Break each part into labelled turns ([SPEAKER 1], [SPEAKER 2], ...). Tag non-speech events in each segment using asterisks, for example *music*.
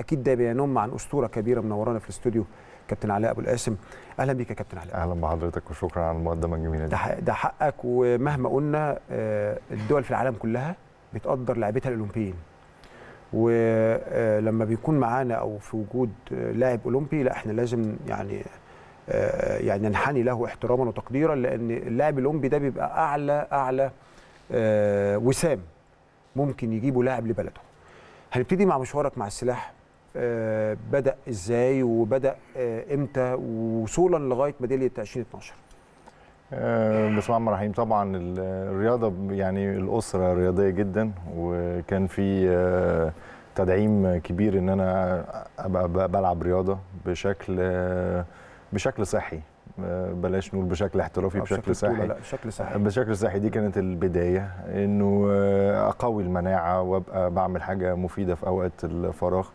[SPEAKER 1] اكيد ده بينم عن اسطوره كبيره منورانا في الاستوديو كابتن علاء ابو القاسم اهلا بيك يا كابتن علاء اهلا بحضرتك وشكرا على المقدمه الجميله دي ده حقك ومهما قلنا آه، الدول في العالم كلها بتقدر لعبتها الاولمبيين ولما آه، بيكون معانا او في وجود آه، لاعب اولمبي لا احنا لازم يعني يعني ننحني له احتراما وتقديرا لان اللاعب الاولمبي ده بيبقى اعلى اعلى وسام ممكن يجيبه لاعب لبلده هنبتدي مع مشوارك مع السلاح آه، بدا ازاي وبدا آه، امتى وصولا لغايه ميداليه 2012
[SPEAKER 2] آه، بسم الله الرحمن الرحيم طبعا الرياضه يعني الاسره رياضيه جدا وكان في تدعيم كبير ان انا ابقى بلعب رياضه بشكل بشكل صحي بلاش نقول بشكل احترافي بشكل صحي لا بشكل صحي بشكل صحي دي كانت البدايه انه اقوي المناعه وابقى بعمل حاجه مفيده في اوقات الفراغ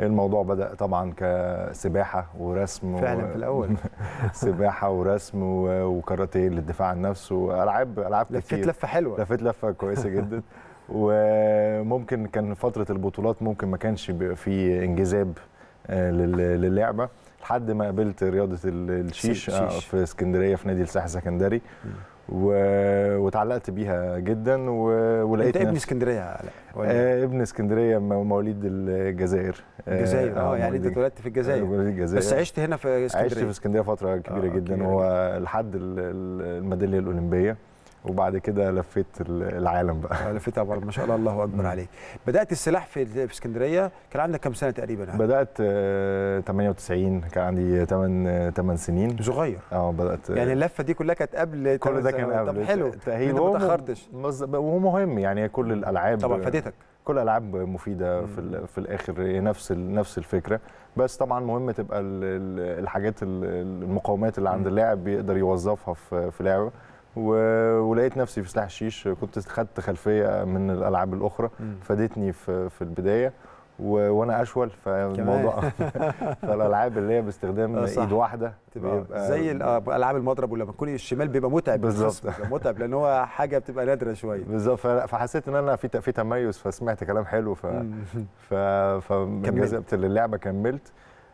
[SPEAKER 2] الموضوع بدا طبعا كسباحه ورسم فعلا و... في الاول *laughs* سباحه ورسم و... وكاراتيه للدفاع عن نفسه والعاب العاب كتير لفيت لفه حلوه لفيت لفه كويسه جدا *laughs* وممكن كان فتره البطولات ممكن ما كانش في انجذاب آه، للعبه لحد ما قابلت رياضه الشيش, الشيش. آه، في اسكندريه في نادي الساحل السكندري و... وتعلقت بيها جدا و... ولقيت انت ابن اسكندريه آه ابن اسكندريه مواليد الجزائر الجزائر اه, آه يعني انت اتولدت في الجزائر آه الجزائر بس عشت هنا في اسكندريه عشت في اسكندريه فتره كبيره آه جدا هو لحد الميداليه الاولمبيه وبعد كده لفيت العالم بقى آه، لفيت ما شاء الله الله اكبر عليك بدات السلاح في اسكندريه كان عندك كم سنه تقريبا يعني؟ بدات 98 آه، كان عندي 8 8 آه، سنين صغير اه بدات يعني اللفه دي كلها كانت قبل
[SPEAKER 1] كل ده كان قبل طب حلو ما تاخرتش
[SPEAKER 2] وهو مهم يعني كل الالعاب طبعا فاتتك كل الالعاب مفيده في في الاخر نفس نفس الفكره بس طبعا مهم تبقى الحاجات المقاومات اللي عند اللاعب بيقدر يوظفها في لعبه ولقيت نفسي في سلاح الشيش كنت خدت خلفيه من الالعاب الاخرى فادتني في, في البدايه و... وانا اشول
[SPEAKER 1] فالموضوع *laughs* فالالعاب اللي هي باستخدام آه، ايد واحده بيبقى زي العاب المضرب ولما تكون الشمال بيبقى متعب بالظبط *laughs* متعب لان هو حاجه بتبقى نادره شويه
[SPEAKER 2] بالظبط فحسيت ان انا في في تميز فسمعت كلام حلو ف ف, فانجذبت للعبه كملت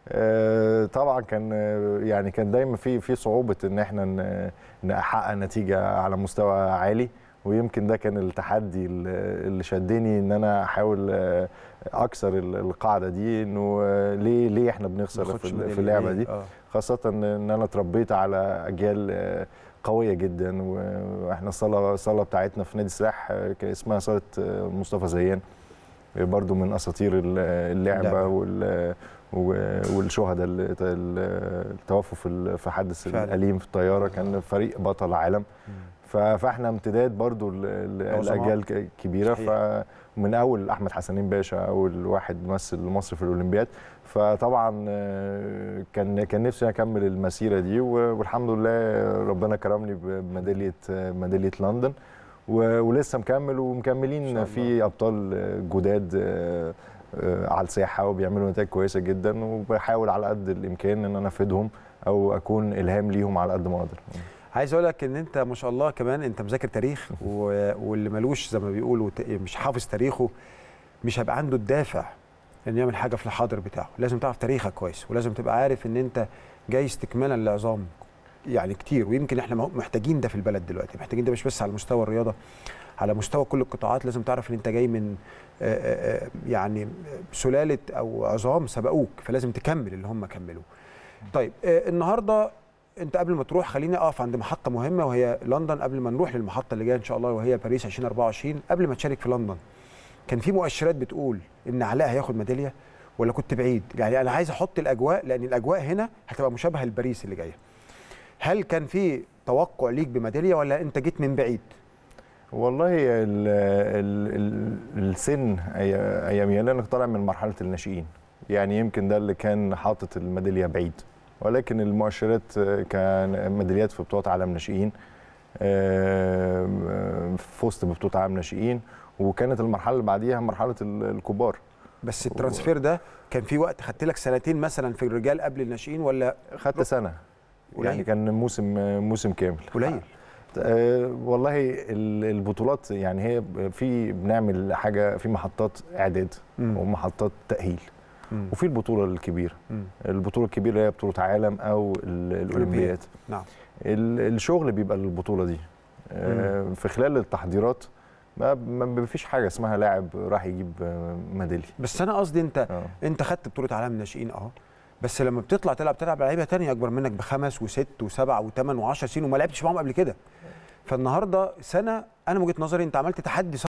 [SPEAKER 2] آه، طبعا كان آه، يعني كان دايما في في صعوبه ان احنا نحقق نتيجه على مستوى عالي ويمكن ده كان التحدي اللي شدني ان انا احاول آه، اكسر القاعده دي انه ليه ليه احنا بنخسر في اللعبه دي خاصه ان انا اتربيت على اجيال قويه جدا واحنا الصاله الصاله بتاعتنا في نادي السلاح اسمها صاله مصطفى زيان برضو من اساطير اللعبه, اللعبة. والشهداء اللي توفوا في حادث الاليم في الطياره كان فريق بطل عالم فاحنا امتداد برضو الاجيال كبيره فمن اول احمد حسنين باشا اول واحد مثل مصر في الاولمبياد فطبعا آه، كان كان نفسي اكمل المسيره دي والحمد لله ربنا كرمني بميداليه ميداليه لندن ولسه مكمل ومكملين في ابطال جداد آه، آه، على الساحه وبيعملوا نتائج كويسه جدا وبحاول على قد الامكان ان انا افيدهم او اكون الهام
[SPEAKER 1] ليهم على قد ما اقدر عايز اقول لك ان انت ما شاء الله كمان انت مذاكر تاريخ واللي ملوش زي ما بيقولوا مش حافظ تاريخه مش هيبقى عنده الدافع ان يعمل حاجه في الحاضر بتاعه لازم تعرف تاريخك كويس ولازم تبقى عارف ان انت جاي استكمالا لعظام يعني كتير ويمكن احنا محتاجين ده في البلد دلوقتي محتاجين ده مش بس على مستوى الرياضه على مستوى كل القطاعات لازم تعرف ان انت جاي من آه، آه، آه، يعني سلاله او عظام سبقوك فلازم تكمل اللي هم كملوه طيب النهارده انت قبل ما تروح خليني اقف عند محطه مهمه وهي لندن قبل ما نروح للمحطه اللي جايه ان شاء الله وهي باريس 2024 قبل ما تشارك في لندن كان في مؤشرات بتقول ان علاء هياخد ميداليه ولا كنت بعيد يعني انا عايز احط الاجواء لان الاجواء هنا هتبقى مشابهه لباريس اللي جايه هل كان في توقع ليك بميداليه ولا انت جيت من بعيد والله
[SPEAKER 2] الـ الـ السن ايام يالا انك طالع من مرحله الناشئين يعني يمكن ده اللي كان حاطط الميداليه بعيد ولكن المؤشرات كان ميداليات في بطولات عالم ناشئين فزت ببطوله
[SPEAKER 1] عالم ناشئين وكانت المرحله اللي بعديها مرحله الكبار بس الترانسفير ده كان في وقت خدت لك سنتين مثلا في الرجال قبل الناشئين ولا خدت سنه يعني
[SPEAKER 2] كان موسم موسم كامل قليل آه، والله البطولات يعني هي في بنعمل حاجه في محطات اعداد ومحطات تاهيل وفي البطوله الكبيره البطوله الكبيره هي بطوله عالم او الاولمبيات نعم الشغل بيبقى للبطوله دي
[SPEAKER 1] آه،
[SPEAKER 2] في خلال التحضيرات
[SPEAKER 1] ما ما فيش حاجه اسمها لاعب راح يجيب آه، ميداليه بس انا قصدي انت أوه. انت خدت بطوله عالم ناشئين اه بس لما بتطلع تلعب تلعب لعيبه تانية اكبر منك بخمس وست وسبع وثمان وعشر سنين وما لعبتش معاهم قبل كده فالنهارده سنه انا من وجهه نظري انت عملت تحدي